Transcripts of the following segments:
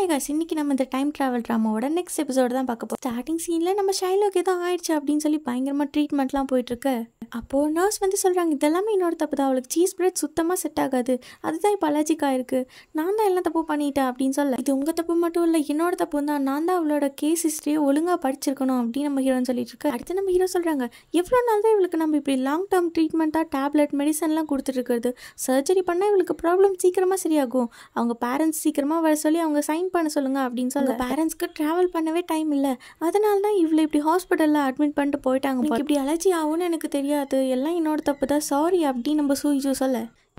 hi cos இன்னைக்கு நம்ம இந்த டைம் ட்ராவல் ட்ராமாவோட நெக்ஸ்ட் எபிசோடு தான் பார்க்க போகிறோம் ஸ்டார்டிங் சீனில் நம்ம ஷைலோக் ஏதோ ஆயிடுச்சு அப்படின்னு சொல்லி பயங்கரமாக ட்ரீட்மெண்ட்லாம் போயிட்டுருக்கு அப்போது நர்ஸ் வந்து சொல்கிறாங்க இதெல்லாமே என்னோடய தப்பு தான் அவளுக்கு சீஸ் பிரெட் சுத்தமாக செட் ஆகாது அதுதான் இப்போ அலர்ஜிக்காக இருக்குது நான் தான் எல்லாம் தப்பு பண்ணிட்டேன் அப்படின்னு சொல்ல இது உங்கள் தப்பு மட்டும் இல்லை என்னோட தப்பு தான் நான் தான் அவளோட கேஸ் ஹிஸ்ட்ரியை ஒழுங்காக படிச்சிருக்கணும் அப்படின்னு நம்ம ஹீரோன்னு சொல்லிட்டு இருக்கு அடுத்து நம்ம ஹீரோ சொல்கிறாங்க எவ்வளோ நாள் தான் இவளுக்கு நம்ம இப்படி லாங் டேர்ம் ட்ரீட்மெண்ட்டாக டேப்லெட் மெடிசன்லாம் கொடுத்துட்டு சர்ஜரி பண்ணால் இவளுக்கு ப்ராப்ளம் சீக்கிரமாக சரியாகும் அவங்க பேரண்ட்ஸ் சீக்கிரமாக வர சொல்லி அவங்க சைன் பண்ண சொல்லுங்கள் அப்படின்னு சொல்ல பேரண்ட்ஸ்க்கு ட்ராவல் பண்ணவே டைம் இல்லை அதனால தான் இவ்வளோ இப்படி ஹாஸ்பிட்டலில் அட்மிட் பண்ணிட்டு போயிட்டாங்க இப்படி அலர்ஜி ஆகும்னு எனக்கு தெரியாது அது எல்லாம் என்னோட தப்பு தான் சாரி அப்படின்னு நம்ம சூய்ஜூ சொல்ல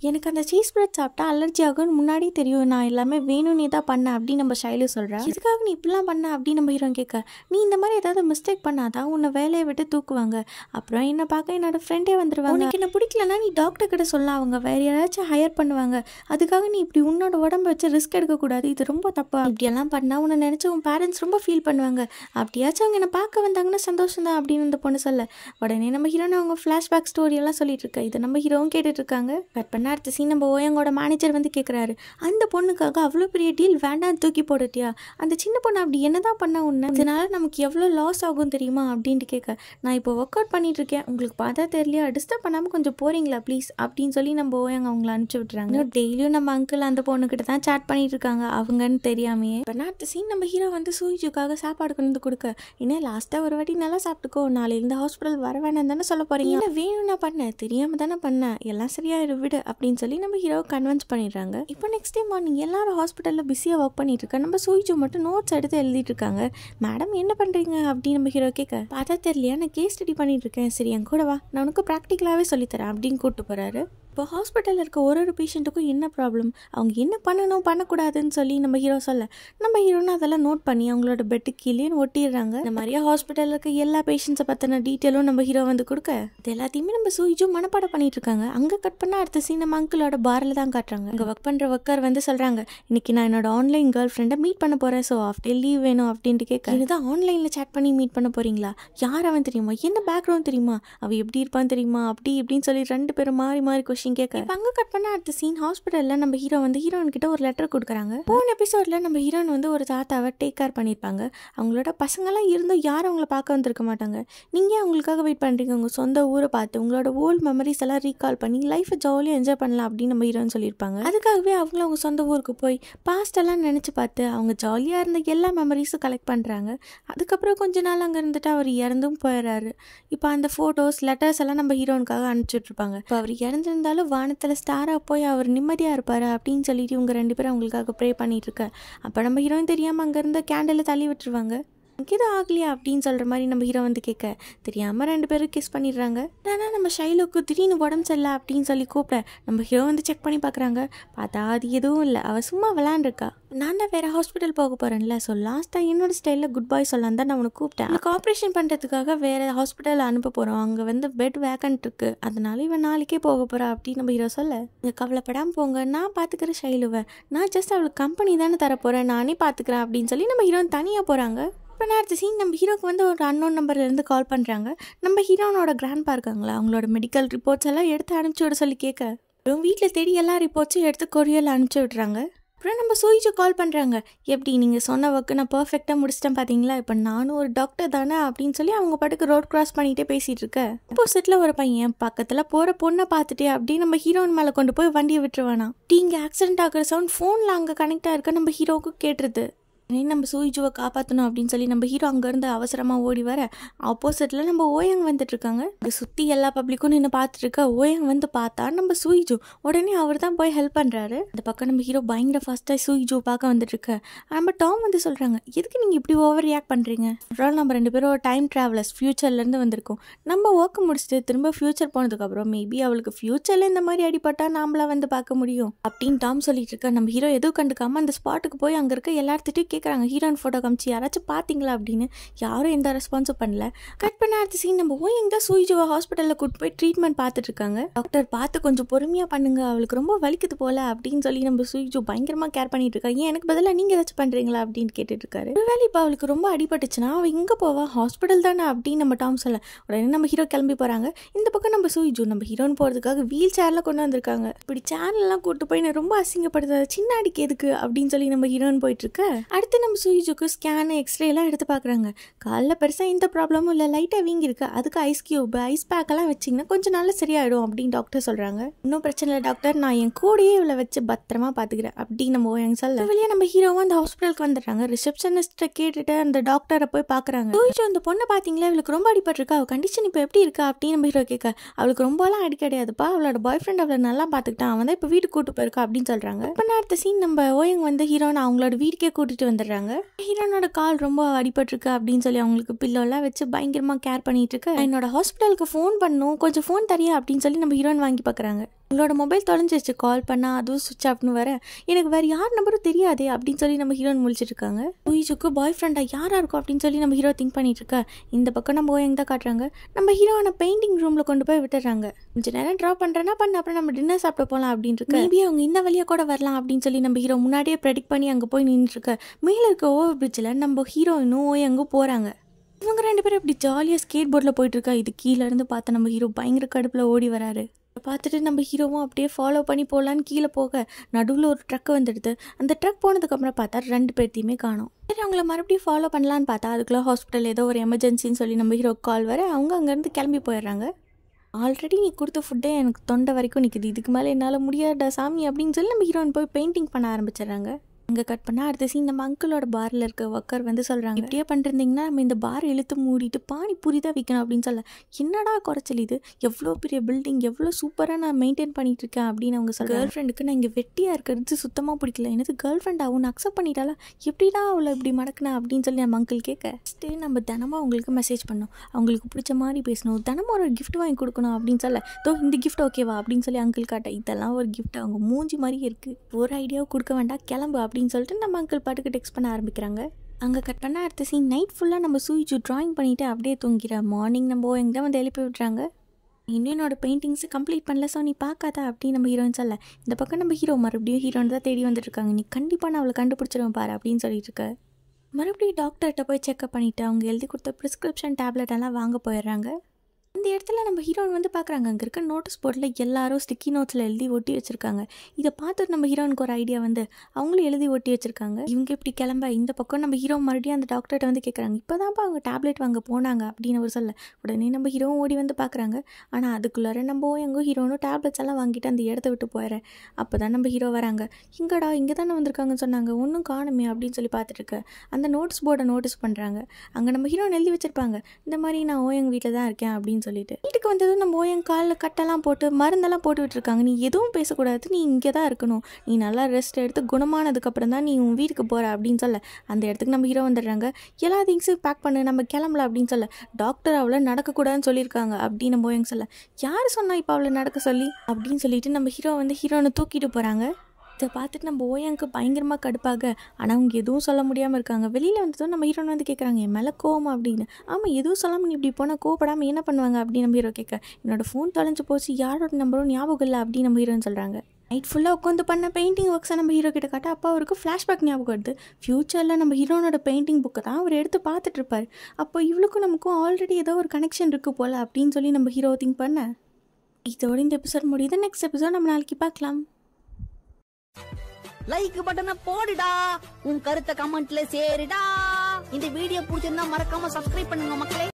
எனக்கு அந்த சீஸ் பிரெட் சாப்பிட்டா அலர்ஜி ஆகும்னு முன்னாடியே தெரியும் நான் எல்லாமே வேணும்னே தான் பண்ண அப்படின்னு நம்ம ஷைலு சொல்கிறேன் இதுக்காக நீ இப்படிலாம் பண்ண அப்படின்னு நம்ம ஹீரோன் கேட்க நீ இந்த மாதிரி ஏதாவது மிஸ்டேக் பண்ணாதான் உன்னை வேலையை விட்டு தூக்குவாங்க அப்புறம் என்னை பார்க்க என்னோட ஃப்ரெண்டே வந்துடுவாங்க உனக்கு என்ன பிடிக்கலன்னா நீ டாக்டர் கிட்ட சொல்லலாம் அவங்க வேறு யாராச்சும் ஹையர் பண்ணுவாங்க அதுக்காக நீ இப்படி உன்னோட உடம்பு வச்சு ரிஸ்க் எடுக்கக்கூடாது இது ரொம்ப தப்பு அப்படியெல்லாம் பண்ணால் உன்னை நினச்சி உன் பேரண்ட்ஸ் ரொம்ப ஃபீல் பண்ணுவாங்க அப்படியாச்சும் அவங்க என்னை பார்க்க வந்தாங்கன்னா சந்தோஷம் தான் அப்படின்னு அந்த பொண்ணு சொல்ல உடனே நம்ம ஹீரோன்னு அவங்க ஃப்ளாஷ்பேக் ஸ்டோரியெல்லாம் சொல்லிட்டு இருக்கேன் இதை நம்ம ஹீரோவும் கேட்டுட்டு இருக்காங்க பட் பண்ண நேரத்தை சீன் நம்ம ஓயங்கோட மேனேஜர் வந்து கேட்குறாரு அந்த பொண்ணுக்காக அவ்வளோ பெரிய டீல் வேண்டாம் தூக்கி போடுட்டியா அந்த சின்ன பொண்ணு அப்படி என்ன தான் பண்ண உன்ன இதனால நமக்கு எவ்வளோ லாஸ் ஆகும் தெரியுமா அப்படின்ட்டு கேட்க நான் இப்போ ஒர்க் அவுட் பண்ணிட்டு இருக்கேன் உங்களுக்கு பார்த்தா தெரியலையா டிஸ்டர்ப் பண்ணாமல் கொஞ்சம் போகிறீங்களா ப்ளீஸ் அப்படின்னு சொல்லி நம்ம ஓயங்க அவங்கள அனுப்பிச்சி விட்றாங்க டெய்லியும் நம்ம அங்கிள் அந்த பொண்ணுக்கிட்ட தான் சேட் பண்ணிட்டு இருக்காங்க அவங்கன்னு தெரியாமையே இப்போ நேரத்தை சீன் நம்ம ஹீரோ வந்து சூஜிக்காக சாப்பாடு கொண்டு வந்து கொடுக்க ஏன்னா லாஸ்ட்டாக ஒரு வாட்டி நல்லா சாப்பிட்டுக்கோ நாளையிலேருந்து ஹாஸ்பிட்டல் வர வேணாம் தானே சொல்ல போகிறீங்க வேணும்னா பண்ண தெரியாமல் தானே பண்ண எல்லாம் சரியாயிடும் விடு அப்படின்னு சொல்லி நம்ம ஹீரோவை கன்வென்ஸ் பண்ணிடுறாங்க இப்போ நெக்ஸ்ட் டைம் மார்னிங் எல்லாரும் ஹாஸ்பிட்டலில் பிஸியாக ஒர்க் பண்ணிட்டு இருக்காங்க நம்ம சூய்ஜோ மட்டும் நோட்ஸ் எடுத்து எழுதிட்டு இருக்காங்க மேடம் என்ன பண்ணுறீங்க அப்படின்னு நம்ம ஹீரோ கேட்க பார்த்தா தெரியலையா நான் கேஸ் ஸ்டடி பண்ணிட்டு இருக்கேன் சரி என் கூட வா நான் உனக்கு ப்ராக்டிக்கலாகவே சொல்லித்தரேன் அப்படின்னு கூப்பிட்டு போகிறாரு இப்போ ஹாஸ்பிட்டலில் இருக்க ஒரு ஒரு பேஷண்ட்டுக்கும் என்ன ப்ராப்ளம் அவங்க என்ன பண்ணணும் பண்ணக்கூடாதுன்னு சொல்லி நம்ம ஹீரோ சொல்ல நம்ம ஹீரோனா அதெல்லாம் நோட் பண்ணி அவங்களோட பெட்டு கீழே ஒட்டிடுறாங்க இந்த மாதிரியே ஹாஸ்பிட்டலில் இருக்க எல்லா பேஷண்ட்ஸை பற்றின டீட்டெயிலும் நம்ம ஹீரோ வந்து கொடுக்க இது எல்லாத்தையுமே நம்ம சூயிஜும் மனப்பாடம் பண்ணிட்டு இருக்காங்க அங்கே கட் பண்ணால் அடுத்த சீன் நம்ம அங்கிளோட பாரில் தான் காட்டுறாங்க அங்கே ஒர்க் பண்ணுற ஒர்க்கர் வந்து சொல்கிறாங்க இன்னைக்கு நான் என்னோட ஆன்லைன் கேர்ள் ஃப்ரெண்டை மீட் பண்ண போகிறேன் ஸோ ஆஃப் டே லீவ் வேணும் அப்படின்ட்டு கேட்க இதுதான் ஆன்லைனில் சேட் பண்ணி மீட் பண்ண போகிறீங்களா யார் அவன் தெரியுமா என்ன பேக்ரவுண்ட் தெரியுமா அவள் எப்படி இருப்பான்னு தெரியுமா அப்படி இப்படின்னு சொல்லி ரெண்டு பேரும் மாறி மாறி கொஷின் விஷயம் கேட்க பங்கு கட் பண்ண அடுத்த சீன் ஹாஸ்பிட்டலில் நம்ம ஹீரோ வந்து ஹீரோயின் கிட்ட ஒரு லெட்டர் கொடுக்குறாங்க போன எபிசோட்ல நம்ம ஹீரோயின் வந்து ஒரு தாத்தாவை டேக் கேர் பண்ணியிருப்பாங்க அவங்களோட பசங்களாம் இருந்தும் யாரும் அவங்கள பார்க்க வந்திருக்க மாட்டாங்க நீங்கள் அவங்களுக்காக வெயிட் பண்ணுறீங்க உங்கள் சொந்த ஊரை பார்த்து உங்களோட ஓல்ட் மெமரிஸ் எல்லாம் ரீகால் பண்ணி லைஃபை ஜாலியாக என்ஜாய் பண்ணலாம் அப்படின்னு நம்ம ஹீரோன்னு சொல்லியிருப்பாங்க அதுக்காகவே அவங்களும் அவங்க சொந்த ஊருக்கு போய் எல்லாம் நினச்சி பார்த்து அவங்க ஜாலியாக இருந்த எல்லா மெமரிஸும் கலெக்ட் பண்ணுறாங்க அதுக்கப்புறம் கொஞ்ச நாள் அங்கே இருந்துட்டு அவர் இறந்தும் போயிடுறாரு இப்போ அந்த ஃபோட்டோஸ் லெட்டர்ஸ் எல்லாம் நம்ம ஹீரோனுக்காக அனுப்பிச்சுட்ருப்பாங்க இப்போ அவர் இறந்துருந்தா இருந்தாலும் வானத்தில் ஸ்டாராக போய் அவர் நிம்மதியாக இருப்பார் அப்படின்னு சொல்லிட்டு இவங்க ரெண்டு பேரும் அவங்களுக்காக ப்ரே பண்ணிகிட்ருக்க அப்போ நம்ம ஹீரோயின் தெரியாமல் அங்கேருந்து கேண்டலை தள்ளி விட்டுருவாங்க எனக்கு இது ஆகலையா அப்படின்னு சொல்கிற மாதிரி நம்ம ஹீரோ வந்து கேட்க தெரியாமல் ரெண்டு பேரும் கிஸ் பண்ணிடுறாங்க ஆனால் நம்ம ஷைலோக்கு திடீர்னு உடம்பு சரியில்லை அப்படின்னு சொல்லி கூப்பிட நம்ம ஹீரோ வந்து செக் பண்ணி பார்க்குறாங்க பார்த்தா அது எதுவும் இல்லை அவள் சும்மா விளாண்டுருக்கா நான் தான் வேறு ஹாஸ்பிட்டல் போக போகிறேன்ல ஸோ லாஸ்ட்டாக என்னோட ஸ்டைலில் குட் பாய் சொல்லலாம் தான் நான் உனக்கு கூப்பிட்டேன் எனக்கு ஆப்ரேஷன் பண்ணுறதுக்காக வேறு ஹாஸ்பிட்டலில் அனுப்ப போகிறோம் அங்கே வந்து பெட் வேக்கன்ட் இருக்கு அதனால இவன் நாளைக்கே போக போகிறா அப்படின்னு நம்ம ஹீரோ சொல்ல நீங்கள் கவலைப்படாமல் போங்க நான் பார்த்துக்கிறேன் ஷைலுவை நான் ஜஸ்ட் அவளுக்கு கம்பெனி தானே தரப்போகிறேன் நானே பார்த்துக்கிறேன் அப்படின்னு சொல்லி நம்ம ஹீரோன் தனியாக போகிறாங்க இப்போ அடுத்த சீன் நம்ம ஹீரோக்கு வந்து ஒரு அன்னோன் நம்பர்லேருந்து கால் பண்ணுறாங்க நம்ம ஹீரோனோட கிராண்ட்பா இருக்காங்களா அவங்களோட மெடிக்கல் ரிப்போர்ட்ஸ் எல்லாம் எடுத்து அனுப்பிச்சி விட சொல்லி கேட்க அப்புறம் வீட்டில் தேடி எல்லா ரிப்போர்ட்ஸும் எடுத்து கொரியரில் அனுப்பிச்சி விட்றாங்க அப்புறம் நம்ம சூயிச்சு கால் பண்ணுறாங்க எப்படி நீங்கள் சொன்ன ஒர்க்கு நான் பர்ஃபெக்டாக முடிச்சிட்டேன் பார்த்தீங்களா இப்போ நானும் ஒரு டாக்டர் தானே அப்படின்னு சொல்லி அவங்க பாட்டுக்கு ரோட் கிராஸ் பண்ணிகிட்டே பேசிகிட்டு இருக்கேன் ஆப்போசிட்டில் ஒரு பையன் பக்கத்தில் போகிற பொண்ணை பார்த்துட்டே அப்படி நம்ம ஹீரோன் மேலே கொண்டு போய் வண்டியை விட்டுருவானா டீ இங்கே ஆக்சிடென்ட் ஆகிற சவுண்ட் ஃபோனில் அங்கே கனெக்டாக இருக்க நம்ம ஹீரோவுக்கு கேட்டுருது இன்னும் நம்ம சூயிஜுவை காப்பாற்றணும் அப்படின்னு சொல்லி நம்ம ஹீரோ அங்கேருந்து அவசரமாக ஓடி வர ஆப்போசிட்டில் நம்ம ஓயங் வந்துட்டுருக்காங்க இங்கே சுற்றி எல்லா பப்ளிக்கும் நின்று பார்த்துட்ருக்க ஓயங் வந்து பார்த்தா நம்ம சூயிஜு உடனே அவர் தான் போய் ஹெல்ப் பண்ணுறாரு இந்த பக்கம் நம்ம ஹீரோ பயங்கர ஃபஸ்ட்டாக சூயிஜு பார்க்க வந்துட்டுருக்க நம்ம டாம் வந்து சொல்கிறாங்க எதுக்கு நீங்கள் இப்படி ஓவர் ரியாக்ட் பண்ணுறீங்க அப்புறம் நம்ம ரெண்டு பேரும் டைம் ட்ராவலர்ஸ் ஃப்யூச்சர்லேருந்து வந்திருக்கோம் நம்ம ஒர்க் முடிச்சுட்டு திரும்ப ஃப்யூச்சர் போனதுக்கப்புறம் மேபி அவளுக்கு ஃப்யூச்சரில் இந்த மாதிரி அடிப்பட்டால் நாமளாக வந்து பார்க்க முடியும் அப்படின்னு டாம் சொல்லிட்டு இருக்க நம்ம ஹீரோ எதுவும் கண்டுக்காமல் அந்த ஸ்பாட்டுக்கு போய் அங்கே இருக்க எல்லாத்துட்டையும் கேட்குறாங்க ஹீரோயின் ஃபோட்டோ காமிச்சு யாராச்சும் பார்த்தீங்களா அப்படின்னு யாரும் எந்த ரெஸ்பான்ஸும் பண்ணல கட் பண்ண அடுத்த சீன் நம்ம ஓய் எங்கே சூயிஜுவா ஹாஸ்பிட்டலில் கூட்டு போய் ட்ரீட்மெண்ட் பார்த்துட்டு இருக்காங்க டாக்டர் பார்த்து கொஞ்சம் பொறுமையாக பண்ணுங்க அவளுக்கு ரொம்ப வலிக்குது போல அப்படின்னு சொல்லி நம்ம சூயிஜு பயங்கரமாக கேர் பண்ணிட்டு இருக்கா ஏன் எனக்கு பதிலாக நீங்கள் ஏதாச்சும் பண்ணுறீங்களா அப்படின்னு கேட்டுட்டு இருக்காரு வேலை இப்போ அவளுக்கு ரொம்ப அடிபட்டுச்சுன்னா அவள் எங்கே போவா ஹாஸ்பிட்டல் தானே அப்படின்னு நம்ம டாம் சொல்ல உடனே நம்ம ஹீரோ கிளம்பி போகிறாங்க இந்த பக்கம் நம்ம சூயிஜு நம்ம ஹீரோன் போகிறதுக்காக வீல் சேரில் கொண்டு வந்திருக்காங்க இப்படி சேனல்லாம் கூட்டு போய் நான் ரொம்ப அசிங்கப்படுத்தாது சின்னாடிக்கு எதுக்கு அப்படின்னு சொல்லி நம்ம ஹீரோன் போயிட்டு இருக்க அடுத்த அடுத்து நம்ம சுயிஜுக்கு ஸ்கேனு எக்ஸ்ரேலாம் எடுத்து பார்க்குறாங்க காலைல பெருசாக எந்த ப்ராப்ளமும் இல்லை லைட்டாக வீங்கிருக்கு அதுக்கு ஐஸ் க்யூப் ஐஸ் பேக்கெல்லாம் வச்சிங்கன்னா கொஞ்சம் நாளில் சரியாயிடும் அப்படின்னு டாக்டர் சொல்கிறாங்க இன்னும் பிரச்சனை இல்லை டாக்டர் நான் என் கூடயே இவளை வச்சு பத்திரமா பார்த்துக்கிறேன் அப்படின்னு நம்ம ஓயங் சொல்ல வெளியே நம்ம ஹீரோவும் அந்த ஹாஸ்பிட்டலுக்கு வந்துடுறாங்க ரிசப்ஷனிஸ்ட்டை கேட்டுட்டு அந்த டாக்டரை போய் பார்க்குறாங்க சுயிஜு அந்த பொண்ணை பார்த்தீங்களா இவளுக்கு ரொம்ப அடிபட்டிருக்கா அவள் கண்டிஷன் இப்போ எப்படி இருக்கா அப்படின்னு நம்ம ஹீரோ கேட்க அவளுக்கு ரொம்பலாம் அடி கிடையாதுப்பா அவளோட பாய் ஃப்ரெண்ட் அவளை நல்லா பார்த்துக்கிட்டான் அவன் தான் இப்போ வீட்டுக்கு கூட்டு போயிருக்கா அப்படின்னு சொல்கிறாங்க இப்போ அடுத்த சீன் நம்ம ஓயங் வந்து நான் அவங்களோட வீட்டுக்கே கூட்டிகிட்டு வந்து வந்துடுறாங்க ஹீரோனோட கால் ரொம்ப அடிபட்டிருக்கு அப்படின்னு சொல்லி அவங்களுக்கு பில்லோலாம் வச்சு பயங்கரமாக கேர் பண்ணிட்டு இருக்கு என்னோட ஹாஸ்பிட்டலுக்கு ஃபோன் பண்ணும் கொஞ்சம் ஃபோன் தரியா அப்படின்னு சொல்லி நம்ம ஹீரோயின் வாங்கி பார்க்குறாங்க உங்களோட மொபைல் தொலைஞ்சிருச்சு கால் பண்ணால் அதுவும் சுவிச் ஆஃப்னு வர எனக்கு வேறு யார் நம்பரும் தெரியாதே அப்படின்னு சொல்லி நம்ம ஹீரோன் முடிச்சிருக்காங்க லூயிஜுக்கு பாய் ஃப்ரெண்டாக யாராக இருக்கும் அப்படின்னு சொல்லி நம்ம ஹீரோ திங்க் பண்ணிட்டு இந்த பக்கம் நம்ம ஓயங் தான் காட்டுறாங்க நம்ம ஹீரோவான பெயிண்டிங் ரூமில் கொண்டு போய் விட்டுறாங்க கொஞ்சம் நேரம் ட்ரா பண்ணுறேன்னா பண்ண அப்புறம் நம்ம டின்னர் சாப்பிட போகலாம் அப்படின்னு இருக்கு மேபி அவங்க இந்த வழியாக கூட வரலாம் அப்படின்னு சொல்லி நம்ம ஹீரோ முன்னாடியே ப்ரெடிக் பண்ணி அங்கே போய் நின்றுருக்க மேலே இருக்க ஓவர் பிரிட்ஜில் நம்ம ஹீரோயினும் ஓயங்கும் போகிறாங்க இவங்க ரெண்டு பேரும் இப்படி ஜாலியாக ஸ்கேட் போர்டில் போயிட்டுருக்கா இது கீழேருந்து பார்த்தா நம்ம ஹீரோ பயங்கர கடுப்பில் ஓடி வராரு பார்த்துட்டு நம்ம ஹீரோவும் அப்படியே ஃபாலோ பண்ணி போகலான்னு கீழே போக நடுவில் ஒரு ட்ரக் வந்துடுது அந்த ட்ரக் போனதுக்கப்புறம் பார்த்தா ரெண்டு பேர்த்தையுமே காணும் சரி அவங்கள மறுபடியும் ஃபாலோ பண்ணலான்னு பார்த்தா அதுக்குள்ளே ஹாஸ்பிட்டல் ஏதோ ஒரு எமர்ஜென்சின்னு சொல்லி நம்ம ஹீரோ கால் வர அவங்க அங்கேருந்து கிளம்பி போயிடுறாங்க ஆல்ரெடி நீ கொடுத்த ஃபுட்டே எனக்கு தொண்டை வரைக்கும் நிற்கிது இதுக்கு மேலே என்னால் முடியாத சாமி அப்படின்னு சொல்லி நம்ம ஹீரோயின் போய் பெயிண்டிங் பண்ண ஆரம்பிச்சிடுறாங்க இங்கே கட் பண்ணால் அடுத்த சீன் நம்ம அங்கிளோட பாரில் இருக்க ஒர்க்கர் வந்து சொல்கிறாங்க இப்படியே பண்ணிருந்தீங்கன்னா நம்ம இந்த பார் இழுத்து மூடிட்டு பானிபூரி தான் விற்கணும் அப்படின்னு சொல்ல என்னடா குறைச்சல் இது எவ்வளோ பெரிய பில்டிங் எவ்வளோ சூப்பராக நான் மெயின்டைன் பண்ணிட்டு இருக்கேன் அப்படின்னு அவங்க சொல்ல கேர்ள் ஃப்ரெண்டுக்கு நான் இங்கே வெட்டியாக இருக்கிறது சுத்தமாக பிடிக்கல எனது கேர்ள் ஃப்ரெண்ட் அவனு அக்செப்ட் பண்ணிட்டாலா எப்படிடா அவளை இப்படி மடக்கினா அப்படின்னு சொல்லி நம்ம அங்கிள் கேட்க ஸ்டே நம்ம தினமும் அவங்களுக்கு மெசேஜ் பண்ணோம் அவங்களுக்கு பிடிச்ச மாதிரி பேசணும் தினமும் ஒரு கிஃப்ட் வாங்கி கொடுக்கணும் அப்படின்னு சொல்ல தோ இந்த கிஃப்ட் ஓகேவா அப்படின்னு சொல்லி அங்கிள் காட்ட இதெல்லாம் ஒரு கிஃப்ட் அவங்க மூஞ்சி மாதிரி இருக்குது ஒரு ஐடியாவும் கொடுக்க வேண்டாம் கிளம்பு அப்படின்னு அப்படின்னு சொல்லிட்டு நம்ம அங்கிள் பாட்டுக்கு டெக்ஸ்ட் பண்ண ஆரம்பிக்கிறாங்க அங்கே கட் பண்ணால் அடுத்த சீன் நைட் ஃபுல்லாக நம்ம சூயிச்சு ட்ராயிங் பண்ணிவிட்டு அப்படியே தூங்கிற மார்னிங் நம்ம எங்கே வந்து எழுப்பி விட்றாங்க இன்னும் என்னோட பெயிண்டிங்ஸு கம்ப்ளீட் பண்ணல ஸோ நீ பார்க்காதா அப்படின்னு நம்ம ஹீரோயின் சொல்ல இந்த பக்கம் நம்ம ஹீரோ மறுபடியும் ஹீரோன்னு தான் தேடி வந்துட்டுருக்காங்க நீ கண்டிப்பாக நான் அவளை கண்டுபிடிச்சிருவேன் பாரு அப்படின்னு சொல்லிட்டு இருக்க மறுபடியும் டாக்டர்கிட்ட போய் செக்அப் பண்ணிவிட்டு அவங்க எழுதி கொடுத்த ப்ரிஸ்கிரிப்ஷன் டேப்லெட் எல்லாம் வாங்க போயிடுறாங்க இந்த இடத்துல நம்ம ஹீரோயின் வந்து பார்க்குறாங்க அங்கே இருக்க நோட்டீஸ் போர்டில் எல்லாரும் ஸ்டிக்கி நோட்ஸில் எழுதி ஒட்டி வச்சுருக்காங்க இதை பார்த்துட்டு நம்ம ஹீரோனுக்கு ஒரு ஐடியா வந்து அவங்களும் எழுதி ஒட்டி வச்சுருக்காங்க இவங்க இப்படி கிளம்ப இந்த பக்கம் நம்ம ஹீரோ மறுபடியும் அந்த டாக்டர்கிட்ட வந்து கேட்குறாங்க இப்போ தான்ப்பா அவங்க டேப்லெட் வாங்க போனாங்க அப்படின்னு ஒரு சொல்ல உடனே நம்ம ஹீரோவும் ஓடி வந்து பார்க்குறாங்க ஆனால் அதுக்குள்ளார நம்ம எங்கோ ஹீரோனும் டேப்லெட்ஸ் எல்லாம் வாங்கிட்டு அந்த இடத்த விட்டு போயிடுறேன் அப்போ தான் நம்ம ஹீரோ வராங்க இங்கடா இங்கே தானே வந்திருக்காங்கன்னு சொன்னாங்க ஒன்றும் காணுமே அப்படின்னு சொல்லி பார்த்துட்டு அந்த நோட்ஸ் போர்டை நோட்டீஸ் பண்ணுறாங்க அங்கே நம்ம ஹீரோன் எழுதி வச்சுருப்பாங்க இந்த மாதிரி நான் ஓ எங்கள் வீட்டில் தான் இருக்கேன் அப்படின்னு அப்படின்னு சொல்லிட்டு வீட்டுக்கு வந்ததும் நம்ம என் காலில் கட்டெல்லாம் போட்டு மருந்தெல்லாம் போட்டு விட்டுருக்காங்க நீ எதுவும் பேசக்கூடாது நீ இங்கே தான் இருக்கணும் நீ நல்லா ரெஸ்ட் எடுத்து குணமானதுக்கப்புறம் தான் நீ உன் வீட்டுக்கு போகிற அப்படின்னு சொல்ல அந்த இடத்துக்கு நம்ம ஹீரோ வந்துடுறாங்க எல்லா திங்ஸும் பேக் பண்ணு நம்ம கிளம்பல அப்படின்னு சொல்ல டாக்டர் அவளை நடக்கக்கூடாதுன்னு சொல்லியிருக்காங்க அப்படின்னு போயங்க சொல்ல யார் சொன்னால் இப்போ அவளை நடக்க சொல்லி அப்படின்னு சொல்லிட்டு நம்ம ஹீரோ வந்து ஹீரோனை தூக்கிட்டு போகிறாங்க இதை பார்த்துட்டு நம்ம ஓயாங்க பயங்கரமாக கடுப்பாக ஆனால் அவங்க எதுவும் சொல்ல முடியாமல் இருக்காங்க வெளியில் வந்ததும் நம்ம ஹீரோன் வந்து கேட்குறாங்க என் மேலே கோவம் அப்படின்னு ஆமாம் எதுவும் சொல்லாமல் நீ இப்படி போனால் கோவப்படாமல் என்ன பண்ணுவாங்க அப்படின்னு நம்ம ஹீரோ கேட்க என்னோடய ஃபோன் தொலைஞ்சு போச்சு யாரோட நம்பரும் ஞாபகம் இல்லை அப்படின்னு நம்ம ஹீரோன்னு சொல்கிறாங்க நைட் ஃபுல்லாக உட்காந்து பண்ண பெயிண்டிங் ஒர்க்ஸை நம்ம ஹீரோ கிட்ட காட்ட அப்போ அவருக்கு ஃப்ளாஷ்பேக் ஞாபகம் வருது ஃப்யூச்சரில் நம்ம ஹீரோனோட பெயிண்டிங் புக்கை தான் அவர் எடுத்து பார்த்துட்டு இருப்பார் அப்போ இவளுக்கும் நமக்கும் ஆல்ரெடி ஏதோ ஒரு கனெக்ஷன் இருக்குது போல் அப்படின்னு சொல்லி நம்ம ஹீரோ திங்க் பண்ண இதோட இந்த எபிசோட் முடியுது நெக்ஸ்ட் எபிசோட் நம்ம நாளைக்கு பார்க்கலாம் லைக் பட்டனை போடுடா உன் கருத்தை கமெண்ட்ல சேருடா இந்த வீடியோ பிடிச்சிருந்தா மறக்காம சப்ஸ்கிரைப் பண்ணுங்க மக்களே